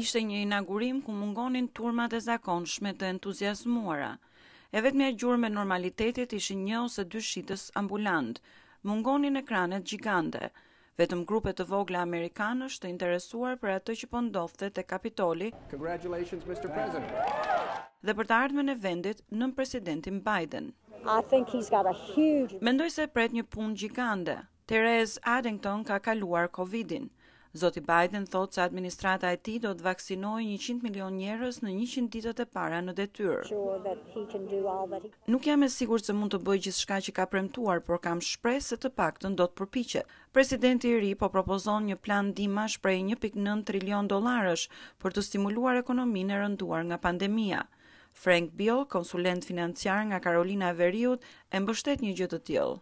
ishte një inaugurim ku mungonin turmat e zakonshme të entuziasmuara. E vetë me gjurë me normalitetit ishi një ose dy shqitës ambulant, mungonin ekranet gjigande. vetëm grupe të vogla amerikanësh të interesuar për atë që pëndofte po të kapitoli dhe për të ardhme në vendit në presidentin Biden. Mendoj se pret një pun gjigande, Therese Addington ka kaluar Covidin. Zoti Biden thot se administrata e tij do të vaksinojë 100 milion njerëz në 100 ditët e para në detyrë. Nuk jam e sigurt se mund të bëj gjithçka që ka premtuar, por kam shpresë se të paktën do të përpiqet. Presidenti i ri po propozon një plan dimash prej 1.9 trilion dollarësh për të stimuluar ekonominë e rënduar nga pandemia. Frank Bill, konsulent financiar nga Carolina Veriut, e mbështet një gjë të tillë.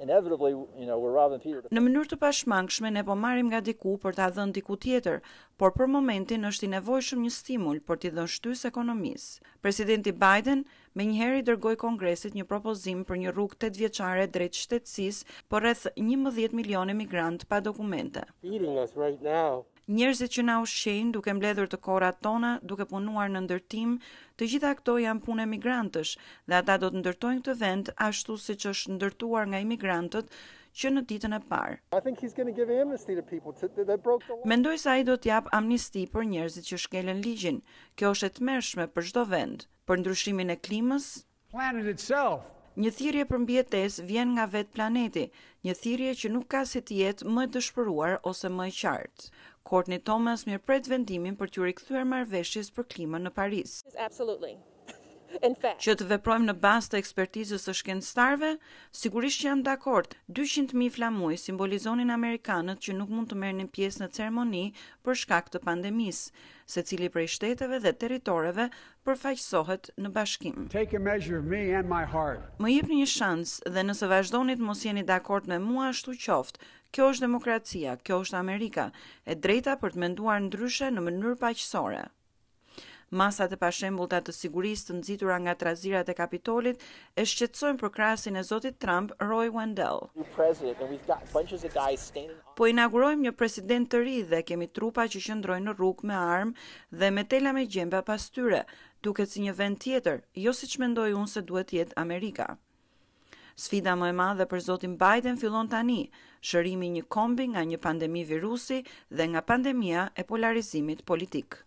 Inevitably, you know, we're robbing Peter. Në mënyrë të pashmangshme ne po marrim nga diku për ta dhënë diku tjetër, por për momentin është i nevojshëm një stimul për t'i dhënë shtysë ekonomisë. Presidenti Biden me njëheri i dërgoi Kongresit një propozim për një rrugë tetëvjeçare drejt shtetësisë për rreth 11 milionë migrantë pa dokumente njerëzit që na ushqejnë duke mbledhur të korat tona, duke punuar në ndërtim, të gjitha këto janë punë migrantësh dhe ata do të ndërtojnë këtë vend ashtu siç është ndërtuar nga imigrantët që në ditën e parë. Mendoj se ai do të jap amnisti për njerëzit që shkelën ligjin. Kjo është e tmerrshme për çdo vend, për ndryshimin e klimës. Një thirrje për mbijetesë vjen nga vet planeti, një thirrje që nuk ka si të jetë më të shpëruar ose më e qartë. Kortni Thomas mirë pret vendimin për të rikthyer marveshjes për klimën në Paris që të veprojmë në bazë të ekspertizës së shkencëtarëve, sigurisht që jam dakord. 200.000 flamuj simbolizonin amerikanët që nuk mund të merrnin pjesë në ceremoni për shkak të pandemisë, secili prej shteteve dhe territoreve përfaqësohet në bashkim. Më jepni një shans dhe nëse vazhdoni të mos jeni dakord me mua ashtu qoftë. Kjo është demokracia, kjo është Amerika, e drejta për të menduar ndryshe në mënyrë paqësore. Masat e pashembullta të sigurisë të nxitura nga trazirat e Kapitolit e shqetësojnë për krahasin e Zotit Trump Roy Wendell. Po inaugurojmë një president të ri dhe kemi trupa që qëndrojnë në rrugë me armë dhe me tela me gjembe pas tyre, duket si një vend tjetër, jo siç mendoi unë se duhet të jetë Amerika. Sfida më e madhe për Zotin Biden fillon tani, shërimi i një kombi nga një pandemi virusi dhe nga pandemia e polarizimit politik.